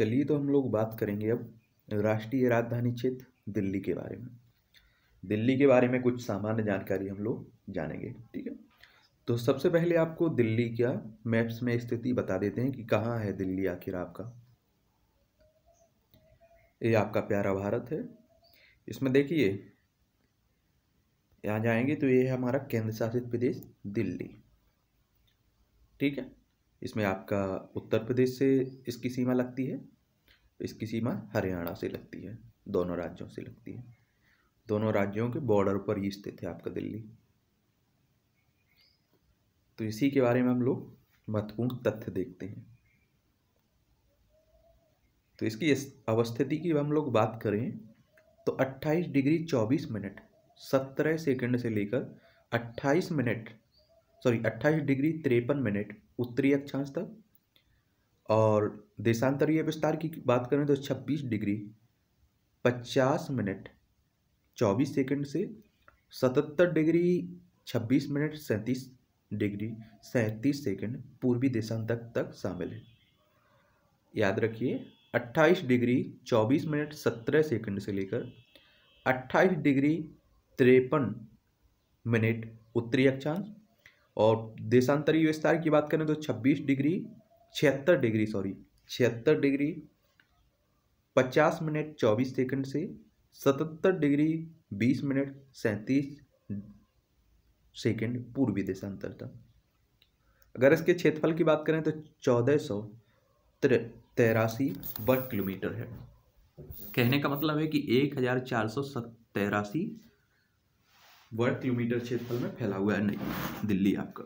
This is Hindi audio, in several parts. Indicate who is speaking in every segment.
Speaker 1: चलिए तो हम लोग बात करेंगे अब राष्ट्रीय राजधानी क्षेत्र दिल्ली के बारे में दिल्ली के बारे में कुछ सामान्य जानकारी हम लोग जानेंगे ठीक है तो सबसे पहले आपको दिल्ली क्या मैप्स में स्थिति बता देते हैं कि कहाँ है दिल्ली आखिर आपका ये आपका प्यारा भारत है इसमें देखिए यहाँ जाएंगे तो ये है हमारा केंद्र शासित प्रदेश दिल्ली ठीक है इसमें आपका उत्तर प्रदेश से इसकी सीमा लगती है इसकी सीमा हरियाणा से लगती है दोनों राज्यों से लगती है दोनों राज्यों के बॉर्डर पर ही स्थित है आपका दिल्ली तो इसी के बारे में हम लोग महत्वपूर्ण तथ्य देखते हैं तो इसकी अवस्थिति की हम लोग बात करें तो 28 डिग्री 24 मिनट 17 सेकंड से लेकर 28 मिनट सॉरी अट्ठाईस डिग्री तिरपन मिनट उत्तरी अक्षांश तक और देशांतरीय विस्तार की बात करें तो छब्बीस डिग्री पचास मिनट चौबीस सेकंड से सतहत्तर डिग्री छब्बीस मिनट सैंतीस डिग्री सैंतीस सेकंड पूर्वी देशांतर तक, तक शामिल है याद रखिए 28 डिग्री 24 मिनट 17 सेकंड से लेकर 28 डिग्री तिरपन मिनट उत्तरी अक्षांश और देशांतरी विस्तार की बात करें तो छब्बीस डिग्री छिहत्तर डिग्री सॉरी छिहत्तर डिग्री पचास मिनट चौबीस सेकंड से सतहत्तर डिग्री बीस मिनट सैंतीस सेकंड पूर्वी देशांतर तक अगर इसके क्षेत्रफल की बात करें तो चौदह सौ तेरासी वर्ग किलोमीटर है कहने का मतलब है कि एक हज़ार चार सौ तेरासी वर्ग किलोमीटर क्षेत्रफल में फैला हुआ है नहीं दिल्ली आपका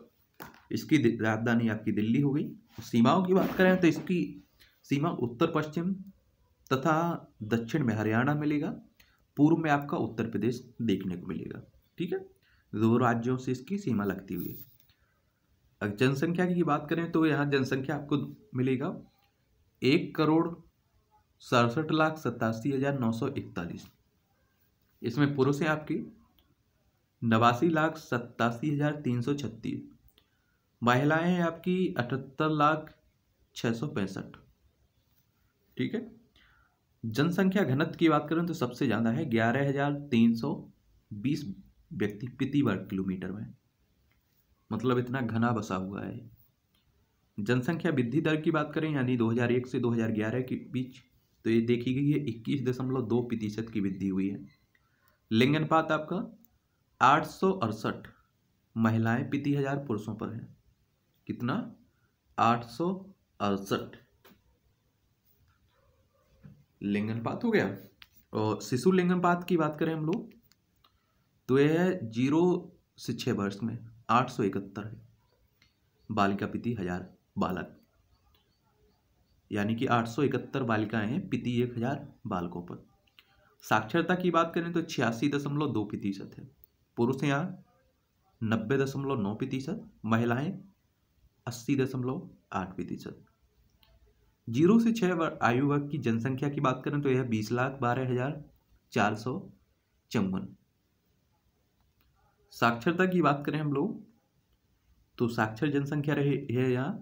Speaker 1: इसकी राजधानी आपकी दिल्ली हो गई सीमाओं की बात करें तो इसकी सीमा उत्तर पश्चिम तथा दक्षिण में हरियाणा मिलेगा पूर्व में आपका उत्तर प्रदेश देखने को मिलेगा ठीक है दो राज्यों से इसकी सीमा लगती हुई अगर जनसंख्या की बात करें तो यहाँ जनसंख्या आपको मिलेगा एक करोड़ सड़सठ लाख सतासी हज़ार नौ सौ इकतालीस इसमें पुरुष हैं आपकी नवासी लाख सत्तासी हज़ार तीन सौ छत्तीस महिलाएँ हैं आपकी अठहत्तर लाख छः सौ पैंसठ ठीक है जनसंख्या घनत्व की बात करें तो सबसे ज़्यादा है ग्यारह हज़ार तीन सौ बीस व्यक्ति प्रति वर्ग किलोमीटर में मतलब इतना घना बसा हुआ है जनसंख्या वृद्धि दर की बात करें यानी 2001 से 2011 के बीच तो ये देखी गई है इक्कीस दशमलव दो प्रतिशत की वृद्धि हुई है लिंगनपात आपका आठ महिलाएं अड़सठ प्रति हजार पुरुषों पर हैं कितना आठ सौ अड़सठ लिंगनपात हो गया और शिशु लिंगनपात की बात करें हम लोग तो यह है जीरो से छः वर्ष में आठ सौ इकहत्तर है बालिका पिति हजार बालक यानी कि आठ सौ इकहत्तर बालिकाएं हैं पिति एक हजार बालकों पर साक्षरता की बात करें तो छियासी दशमलव दो प्रतिशत है पुरुष यहाँ नब्बे दशमलव नौ प्रतिशत महिलाएँ अस्सी दशमलव आठ प्रतिशत जीरो से छः आयु वर्ग की जनसंख्या की बात करें तो यह बीस लाख बारह हजार चार सौ चौवन साक्षरता की बात करें हम लोग तो साक्षर जनसंख्या रहे है यहाँ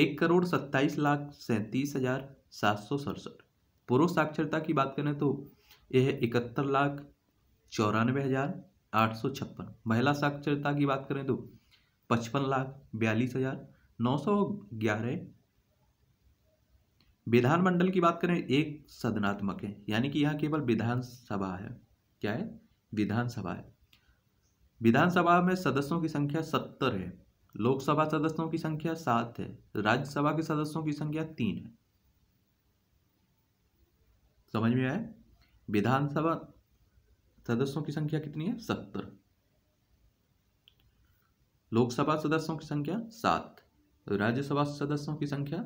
Speaker 1: एक करोड़ सत्ताईस लाख सैंतीस हजार सात सौ सड़सठ पुरुष साक्षरता की बात करें तो यह इकहत्तर लाख चौरानवे हजार आठ सौ छप्पन महिला साक्षरता की बात करें तो पचपन लाख बयालीस हजार नौ सौ ग्यारह विधानमंडल की बात करें एक सदनात्मक है यानी कि यहाँ केवल विधानसभा है क्या है विधानसभा है विधानसभा में सदस्यों की संख्या सत्तर है लोकसभा सदस्यों की संख्या सात है राज्यसभा के सदस्यों की संख्या तीन है समझ में आए विधानसभा सदस्यों की संख्या कितनी है सत्तर लोकसभा सदस्यों की संख्या सात राज्यसभा सदस्यों की संख्या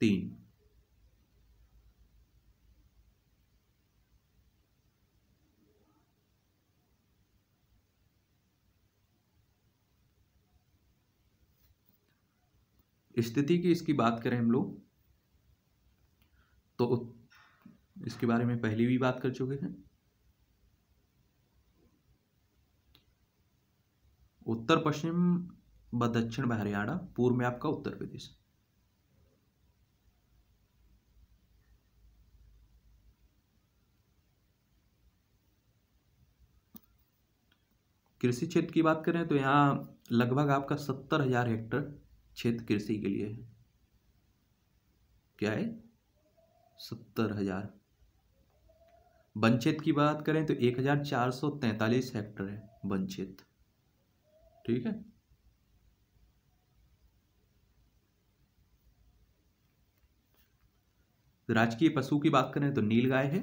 Speaker 1: तीन स्थिति की इसकी बात करें हम लोग तो इसके बारे में पहले भी बात कर चुके हैं उत्तर पश्चिम व दक्षिण हरियाणा पूर्व में आपका उत्तर प्रदेश कृषि क्षेत्र की बात करें तो यहाँ लगभग आपका सत्तर हजार हेक्टर क्षेत्र कृषि के लिए है क्या है सत्तर हजार वन क्षेत्र की बात करें तो एक हज़ार चार सौ तैंतालीस हेक्टर है वन क्षेत्र ठीक है राजकीय पशु की बात करें तो नील गाय है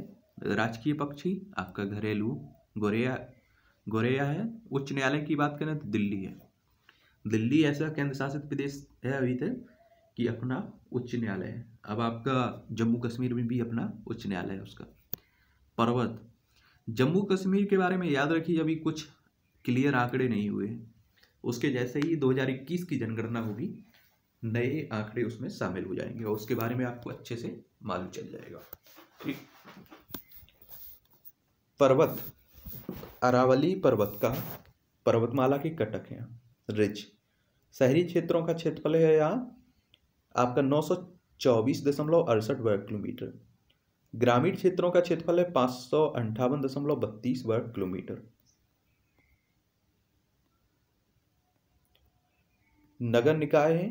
Speaker 1: राजकीय पक्षी आपका घरेलू गोरेया गोरेया है उच्च न्यायालय की बात करें तो दिल्ली है दिल्ली ऐसा केंद्र शासित प्रदेश है अभी तक कि अपना उच्च न्यायालय है अब आपका जम्मू कश्मीर में भी अपना उच्च न्यायालय है उसका पर्वत जम्मू कश्मीर के बारे में याद रखिए अभी कुछ क्लियर आंकड़े नहीं हुए हैं उसके जैसे ही 2021 की जनगणना होगी नए आंकड़े उसमें शामिल हो जाएंगे और उसके बारे में आपको अच्छे से मालूम चल जाएगा ठीक पर्वत अरावली पर्वत का पर्वतमाला के कटक हैं रिज शहरी क्षेत्रों का क्षेत्रफल है यहाँ आपका नौ सौ चौबीस दशमलव अड़सठ वर्ग किलोमीटर ग्रामीण क्षेत्रों का क्षेत्रफल है पांच सौ अंठावन दशमलव बत्तीस वर्ग किलोमीटर नगर निकाय हैं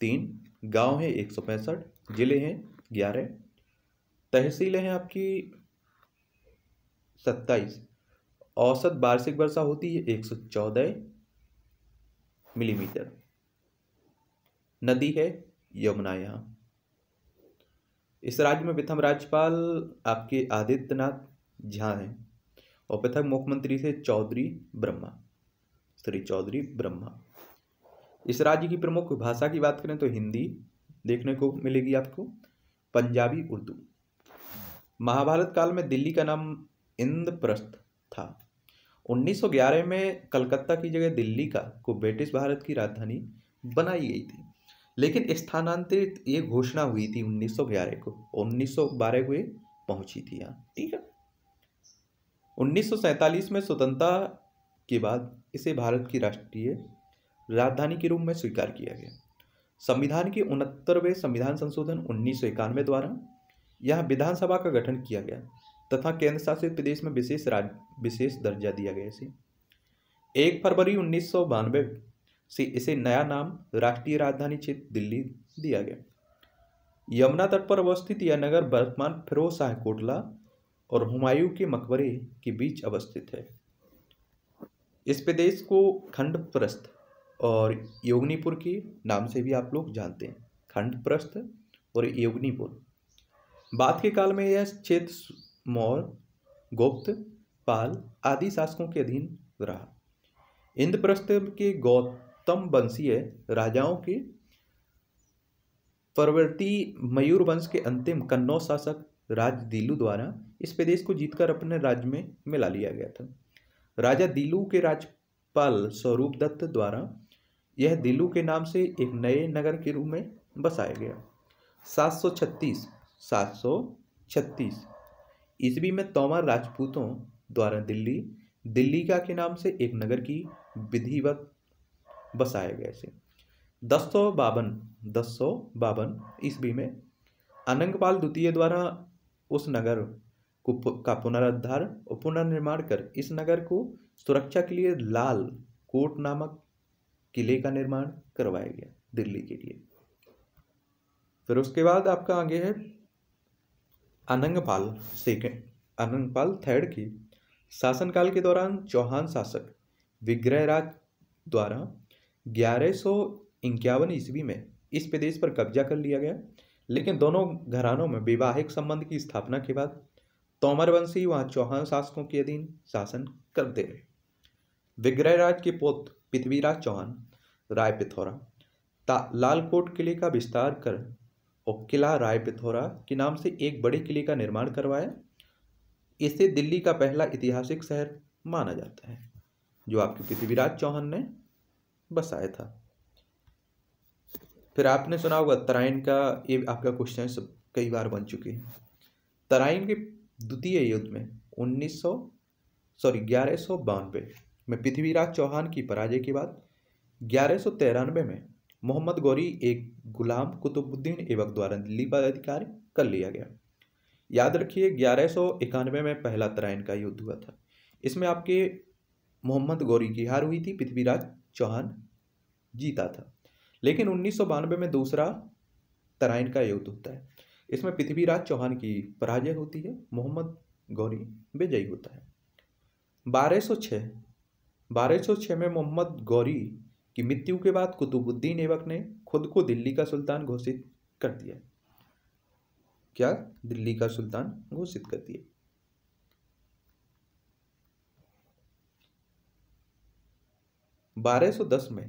Speaker 1: तीन गांव हैं एक सौ पैंसठ जिले हैं ग्यारह तहसीलें हैं आपकी सत्ताईस औसत वार्षिक वर्षा होती है एक सौ चौदह मिलीमीटर नदी है यमुना यहाँ इस राज्य में प्रथम राज्यपाल आपके आदित्यनाथ झा हैं और प्रथम मुख्यमंत्री थे चौधरी ब्रह्मा श्री चौधरी ब्रह्मा इस राज्य की प्रमुख भाषा की बात करें तो हिंदी देखने को मिलेगी आपको पंजाबी उर्दू महाभारत काल में दिल्ली का नाम इंद्रप्रस्थ था 1911 में कलकत्ता की जगह दिल्ली का को ब्रिटिश भारत की राजधानी बनाई गई थी लेकिन स्थानांतरित ये घोषणा हुई थी 1911 को 1912 को ये पहुंची थी यहाँ ठीक है 1947 में स्वतंत्रता के बाद इसे भारत की राष्ट्रीय राजधानी के रूप में स्वीकार किया गया संविधान के उनहत्तरवें संविधान संशोधन उन्नीस द्वारा यह विधानसभा का गठन किया गया तथा केंद्र शासित प्रदेश में विशेष राज विशेष दर्जा दिया गया इसे एक फरवरी उन्नीस से इसे नया नाम राष्ट्रीय राजधानी क्षेत्र दिल्ली दिया गया यमुना तट पर अवस्थित यह नगर वर्तमान फिरोज शाह कोटला और हुमायूं के मकबरे के बीच अवस्थित है इस प्रदेश को खंडप्रस्थ और योगनीपुर के नाम से भी आप लोग जानते हैं खंडप्रस्थ और योगनीपुर बाद के काल में यह क्षेत्र मौर्य गुप्त पाल आदि शासकों के अधीन रहा इंद्रप्रस्थ के गौत सप्तम वंशीय राजाओं के परवर्ती मयूर वंश के अंतिम कन्नौज शासक राज दिलू द्वारा इस प्रदेश को जीतकर अपने राज्य में मिला लिया गया था राजा दिलू के राज्यपाल स्वरूप दत्त द्वारा यह दिलू के नाम से एक नए नगर के रूप में बसाया गया 736 736 ईस्वी में तोमर राजपूतों द्वारा दिल्ली दिल्ली का के नाम से एक नगर की विधिवत बसाए गए थे दस सौ बावन दस सौ बावन ईस्वी में अनंगपाल द्वितीय द्वारा उस नगर को का पुनरुद्धार और पुनर्निर्माण कर इस नगर को सुरक्षा के लिए लाल कोट नामक किले का निर्माण करवाया गया दिल्ली के लिए फिर उसके बाद आपका आगे है अनंगपाल सेकेंड अनंगपाल थर्ड की शासनकाल के दौरान चौहान शासक विग्रहराज द्वारा ग्यारह सौ इक्यावन ईस्वी में इस प्रदेश पर कब्जा कर लिया गया लेकिन दोनों घरानों में वैवाहिक संबंध की स्थापना के बाद तोमर वंशी वहाँ चौहान शासकों के अधीन शासन करते रहे विग्रहराज के पोत पृथ्वीराज चौहान राय पिथौरा लालकोट किले का विस्तार कर और किला राय पिथौरा के नाम से एक बड़े किले का निर्माण करवाया इसे दिल्ली का पहला ऐतिहासिक शहर माना जाता है जो आपके पृथ्वीराज चौहान ने बसाया था फिर आपने सुना होगा तराइन का ये आपका क्वेश्चन कई बार बन चुके हैं तराइन के द्वितीय युद्ध में उन्नीस सौ सॉरी ग्यारह सौ बानवे में पृथ्वीराज चौहान की पराजय के बाद ग्यारह सौ तिरानवे में मोहम्मद गौरी एक गुलाम कुतुबुद्दीन एवक द्वारा दिल्ली पर अधिकार कर लिया गया याद रखिए ग्यारह सौ इक्यानवे में पहला तराइन का युद्ध हुआ था इसमें आपके मोहम्मद गौरी की हार हुई थी पृथ्वीराज चौहान जीता था लेकिन उन्नीस में दूसरा तराइन का युद्ध होता है इसमें पृथ्वीराज चौहान की पराजय होती है मोहम्मद गौरी विजयी होता है 1206 1206 में मोहम्मद गौरी की मृत्यु के बाद कुतुबुद्दीन ऐबक ने खुद को दिल्ली का सुल्तान घोषित कर दिया क्या दिल्ली का सुल्तान घोषित कर दिया 1210 में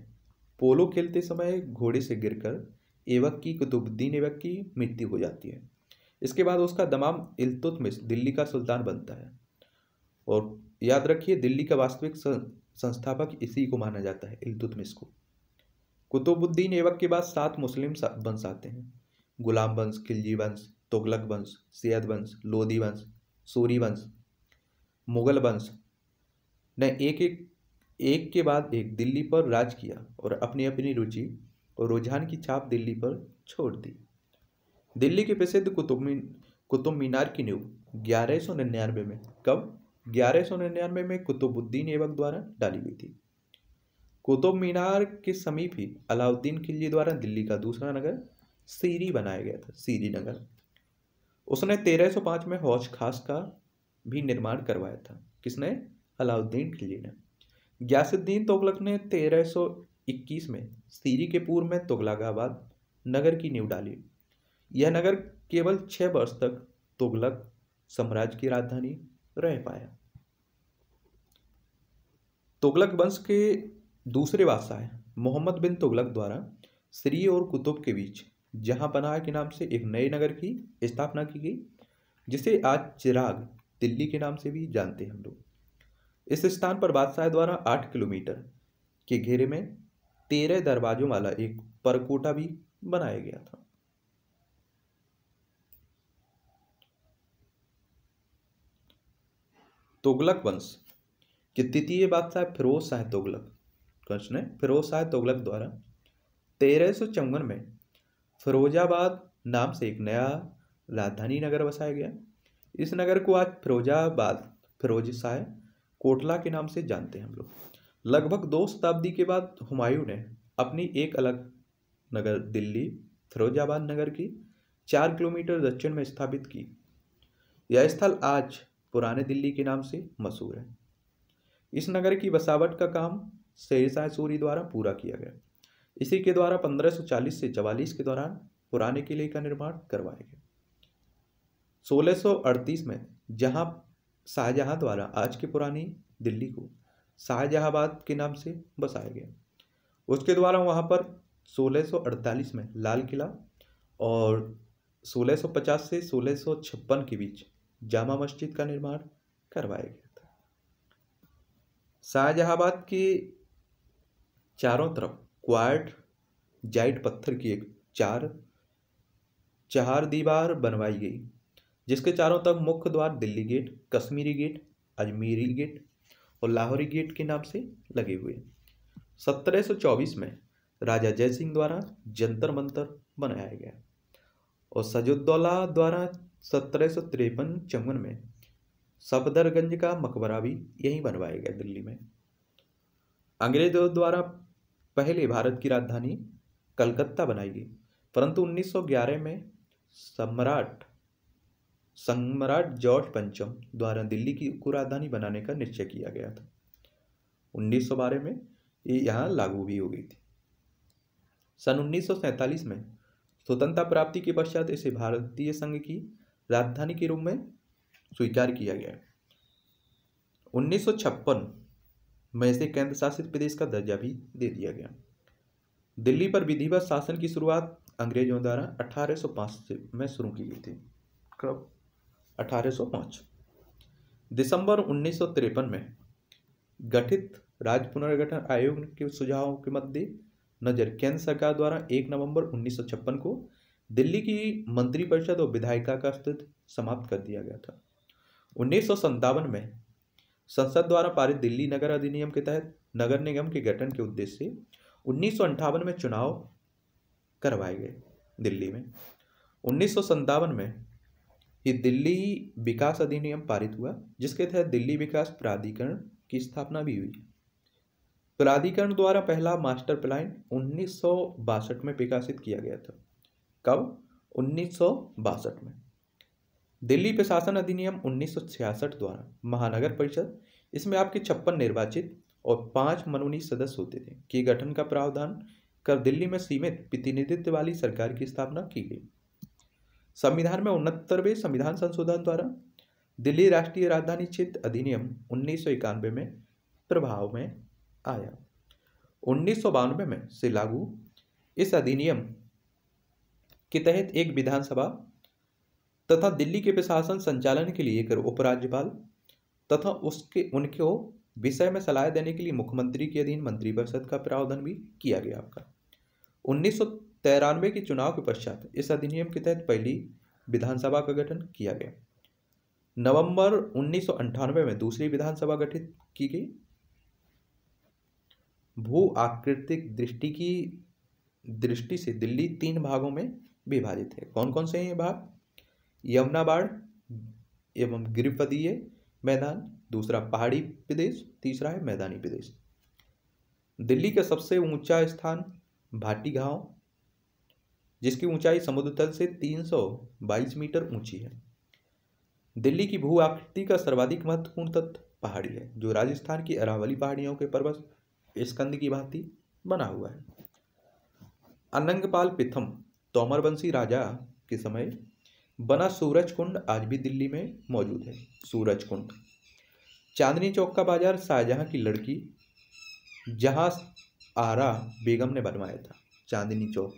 Speaker 1: पोलो खेलते समय घोड़े से गिरकर एवक की कुतुबुद्दीन एवक की मृत्यु हो जाती है इसके बाद उसका दमाम इल्तुतमिश दिल्ली का सुल्तान बनता है और याद रखिए दिल्ली का वास्तविक संस्थापक इसी को माना जाता है इल्तुतमिश को कुतुबुद्दीन एवक के बाद सात मुस्लिम वंश आते हैं गुलाम वंश खिलजी वंश तुगलक वंश सैयद वंश लोधी वंश सूरी वंश मुगल वंश ने एक एक एक के बाद एक दिल्ली पर राज किया और अपनी अपनी रुचि और रुझान की छाप दिल्ली पर छोड़ दी दिल्ली के प्रसिद्ध कुतुब मीन कुतुब मीनार की नींव ग्यारह सौ निन्यानवे में कब ग्यारह सौ निन्यानवे में कुतुबुद्दीन एवक द्वारा डाली गई थी कुतुब मीनार के समीप ही अलाउद्दीन खिलजी द्वारा दिल्ली का दूसरा नगर सीरी बनाया गया था सीरी नगर उसने 1305 में हौज खास का भी निर्माण करवाया था किसने अलाउद्दीन खिलजी ने ग्यासुद्दीन तुगलक ने 1321 में सीरी के पूर्व में तुगलाकाबाद नगर की नींव डाली यह नगर केवल छः वर्ष तक तुगलक साम्राज्य की राजधानी रह पाया तुगलक वंश के दूसरे बादशाह मोहम्मद बिन तुगलक द्वारा श्री और कुतुब के बीच जहां पनाह के नाम से एक नए नगर की स्थापना की गई जिसे आज चिराग दिल्ली के नाम से भी जानते हैं हम लोग इस स्थान पर बादशाह द्वारा आठ किलोमीटर के घेरे में तेरह दरवाजों वाला एक परकोटा भी बनाया गया था तुगलक वंश के तृतीय बादशाह फिरोज शाह तुगलक कंस ने फिरोज शाह तुगलक द्वारा तेरह सौ चौवन में फिरोजाबाद नाम से एक नया राजधानी नगर बसाया गया इस नगर को आज फिरोजाबाद फिरोज शाह कोटला के नाम से जानते हैं हम लोग लगभग दो शताब्दी के बाद हुमायूं ने अपनी एक अलग नगर दिल्ली फिरोजाबाद नगर की चार किलोमीटर दक्षिण में स्थापित की यह स्थल आज पुराने दिल्ली के नाम से मशहूर है इस नगर की बसावट का काम शेरशाह सूरी द्वारा पूरा किया गया इसी के द्वारा 1540 से 44 के दौरान पुराने किले का निर्माण करवाया गया 1638 में जहां शाहजहाँ द्वारा आज की पुरानी दिल्ली को शाहजहाबाद के नाम से बसाया गया उसके द्वारा वहाँ पर 1648 में लाल किला और 1650 से 1656 के बीच जामा मस्जिद का निर्माण करवाया गया था शाहजहाबाद के चारों तरफ क्वार्ट जाइट पत्थर की एक चार चार दीवार बनवाई गई जिसके चारों तरफ मुख्य द्वार Delhi gate Kashmiri gate Ajmeri gate और लाहौरी गेट के नाम से लगे हुए सत्रह में राजा जय सिंह द्वारा जंतर मंतर बनाया गया और सजुद्दौला द्वारा सत्रह सौ तिरपन चौवन में सफदरगंज का मकबरा भी यहीं बनवाया गया दिल्ली में अंग्रेजों द्वारा पहले भारत की राजधानी कलकत्ता बनाई गई परंतु 1911 में सम्राट सम्राट जॉर्ज पंचम द्वारा दिल्ली की को राजधानी बनाने का निश्चय किया गया था उन्नीस में ये यहाँ लागू भी हो गई थी सन उन्नीस सौ सैंतालीस में स्वतंत्रता प्राप्ति के पश्चात इसे भारतीय संघ की राजधानी के रूप में स्वीकार किया गया उन्नीस सौ छप्पन में इसे केंद्र शासित प्रदेश का दर्जा भी दे दिया गया दिल्ली पर विधिवत शासन की शुरुआत अंग्रेजों द्वारा अठारह सौ पाँच में शुरू की गई थी कब 1805 दिसंबर उन्नीस में गठित राज्य पुनर्गठन आयोग के सुझावों के मध्य नजर केंद्र सरकार द्वारा 1 नवंबर 1956 को दिल्ली की मंत्रिपरिषद और विधायिका का अस्तित्व समाप्त कर दिया गया था उन्नीस में संसद द्वारा पारित दिल्ली नगर अधिनियम के तहत नगर निगम के गठन के उद्देश्य से उन्नीस में चुनाव करवाए गए दिल्ली में उन्नीस में ये दिल्ली विकास अधिनियम पारित हुआ जिसके तहत दिल्ली विकास प्राधिकरण की स्थापना भी हुई प्राधिकरण द्वारा पहला मास्टर प्लान उन्नीस में विकसित किया गया था कब उन्नीस में दिल्ली प्रशासन अधिनियम 1966 द्वारा महानगर परिषद इसमें आपके छप्पन निर्वाचित और पांच मनोनीत सदस्य होते थे कि गठन का प्रावधान कर दिल्ली में सीमित प्रतिनिधित्व वाली सरकार की स्थापना की गई संविधान में उनहत्तरवें संविधान संशोधन द्वारा दिल्ली राष्ट्रीय राजधानी क्षेत्र अधिनियम उन्नीस में प्रभाव में आया उन्नीस में से लागू इस अधिनियम के तहत एक विधानसभा तथा दिल्ली के प्रशासन संचालन के लिए एक उपराज्यपाल तथा उसके उनके विषय में सलाह देने के लिए मुख्यमंत्री के अधीन मंत्रिपरिषद का प्रावधान भी किया गया आपका उन्नीस तिरानवे के चुनाव के पश्चात इस अधिनियम के तहत पहली विधानसभा का गठन किया गया नवंबर उन्नीस में दूसरी विधानसभा गठित की गई भू आकृतिक दृष्टि की दृष्टि से दिल्ली तीन भागों में विभाजित है कौन कौन से हैं ये भाग यमुनाबाड़ एवं गिरिपदीय मैदान दूसरा पहाड़ी प्रदेश तीसरा है मैदानी प्रदेश दिल्ली का सबसे ऊंचा स्थान भाटी गांव जिसकी ऊंचाई समुद्र तल से 322 मीटर ऊंची है दिल्ली की भू आकृति का सर्वाधिक महत्वपूर्ण तत्व पहाड़ी है जो राजस्थान की अरावली पहाड़ियों के पर्वत स्कंद की भांति बना हुआ है अनंगपाल पिथम तोमरवंशी राजा के समय बना सूरज कुंड आज भी दिल्ली में मौजूद है सूरज कुंड चांदनी चौक का बाजार शाहजहाँ की लड़की जहां आरा बेगम ने बनवाया था चांदनी चौक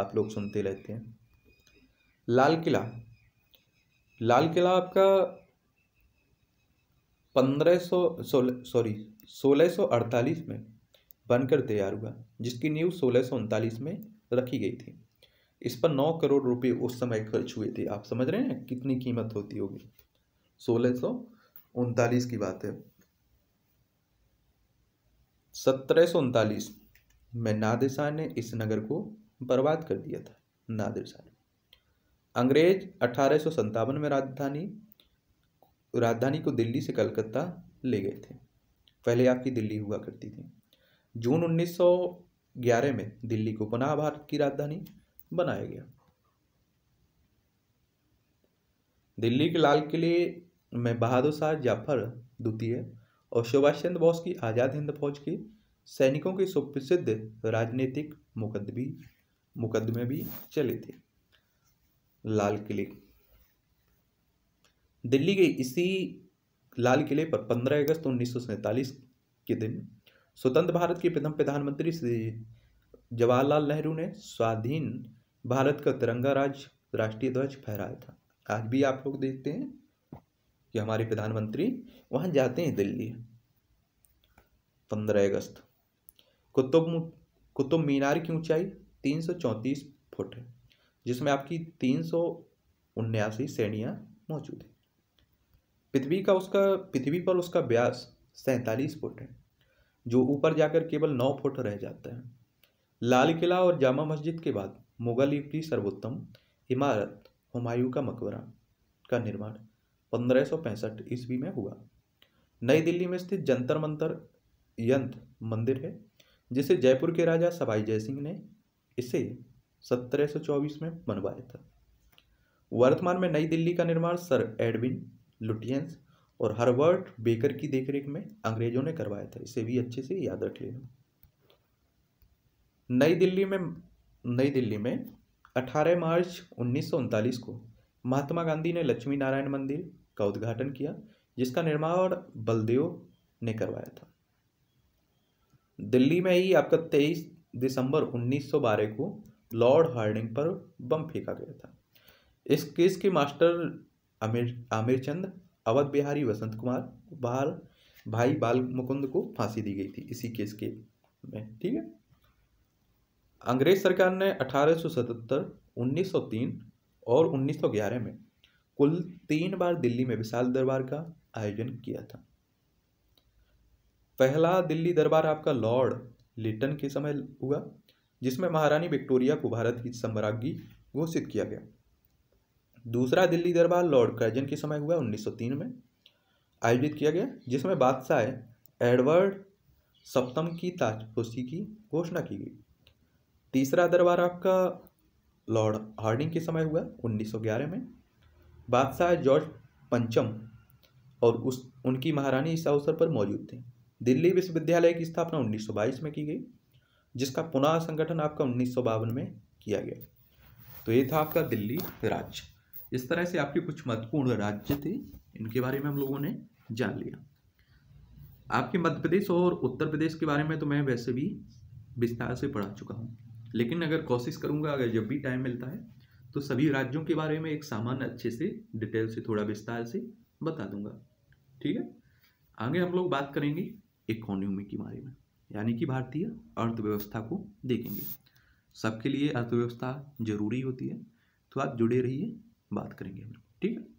Speaker 1: आप लोग सुनते रहते हैं लाल किला लाल किला आपका पंद्रह सौ सोलह सॉरी सोलह सौ अड़तालीस में बनकर तैयार हुआ जिसकी नींव सोलह सौ उनतालीस में रखी गई थी इस पर नौ करोड़ रुपए उस समय खर्च हुए थे आप समझ रहे हैं कितनी कीमत होती होगी सोलह सौ उनतालीस की बात है सत्रह सौ उनतालीस में नादिर ने इस नगर को बर्बाद कर दिया था नादिर शाह ने अंग्रेज अठारह में राजधानी राजधानी को दिल्ली से कलकत्ता ले गए थे पहले आपकी दिल्ली हुआ करती थी जून 1911 में दिल्ली को पुनः भारत की राजधानी बनाया गया दिल्ली के लाल किले में बहादुर शाह जाफर द्वितीय और सुभाष चंद्र बोस की आज़ाद हिंद फौज के सैनिकों के सुप्रसिद्ध राजनीतिक मुकदमी मुकदमे भी चले थे लाल किले दिल्ली के इसी लाल किले पर 15 अगस्त उन्नीस के दिन स्वतंत्र भारत के प्रथम प्रधानमंत्री श्री जवाहरलाल नेहरू ने स्वाधीन भारत का तिरंगा राज राष्ट्रीय ध्वज फहराया था आज भी आप लोग देखते हैं कि हमारे प्रधानमंत्री वहां जाते हैं दिल्ली पंद्रह अगस्त कुतुब कुतुब मीनार की ऊंचाई 334 फुट है जिसमें आपकी तीन सौ उन्यासी श्रेणियाँ मौजूद हैं पृथ्वी का उसका पृथ्वी पर उसका ब्यास सैंतालीस फुट है जो ऊपर जाकर केवल नौ फुट रह जाता है लाल किला और जामा मस्जिद के बाद मुगल युग की सर्वोत्तम इमारत हुमायूं का मकबरा का निर्माण पंद्रह ईस्वी में हुआ नई दिल्ली में स्थित जंतर मंतर यंत्र मंदिर है जिसे जयपुर के राजा सवाई जयसिंह ने इसे 1724 में बनवाया था वर्तमान में नई दिल्ली का निर्माण सर एडविन लुटियंस और हर्बर्ट बेकर की देखरेख में अंग्रेजों ने करवाया था इसे भी अच्छे से याद रख लेना नई दिल्ली में नई दिल्ली में 18 मार्च उन्नीस को महात्मा गांधी ने लक्ष्मी नारायण मंदिर का उद्घाटन किया जिसका निर्माण बलदेव ने करवाया था दिल्ली में ही आपका तेईस दिसंबर 1912 को लॉर्ड हार्डिंग पर बम फेंका गया था इस केस के मास्टर आमिर आमिर चंद अवध बिहारी वसंत कुमार बाल भाई बाल मुकुंद को फांसी दी गई थी इसी केस के में ठीक है अंग्रेज सरकार ने 1877, 1903 और 1911 में कुल तीन बार दिल्ली में विशाल दरबार का आयोजन किया था पहला दिल्ली दरबार आपका लॉर्ड लिटन के समय हुआ जिसमें महारानी विक्टोरिया को भारत की सम्राज्ञी घोषित किया गया दूसरा दिल्ली दरबार लॉर्ड कर्जन के समय हुआ 1903 में आयोजित किया गया जिसमें बादशाह एडवर्ड सप्तम की ताजपोशी की घोषणा की गई तीसरा दरबार आपका लॉर्ड हार्डिंग के समय हुआ 1911 में बादशाह जॉर्ज पंचम और उस उनकी महारानी इस अवसर पर मौजूद थे दिल्ली विश्वविद्यालय की स्थापना उन्नीस में की गई जिसका पुनः संगठन आपका उन्नीस में किया गया तो ये था आपका दिल्ली राज्य इस तरह से आपके कुछ महत्वपूर्ण राज्य थे इनके बारे में हम लोगों ने जान लिया आपके मध्य प्रदेश और उत्तर प्रदेश के बारे में तो मैं वैसे भी विस्तार से पढ़ा चुका हूँ लेकिन अगर कोशिश करूँगा अगर जब भी टाइम मिलता है तो सभी राज्यों के बारे में एक सामान्य अच्छे से डिटेल से थोड़ा विस्तार से बता दूंगा ठीक है आगे हम लोग बात करेंगे इकोनॉमी के बारे में यानी कि भारतीय अर्थव्यवस्था को देखेंगे सबके लिए अर्थव्यवस्था जरूरी होती है तो आप जुड़े रहिए बात करेंगे हम ठीक है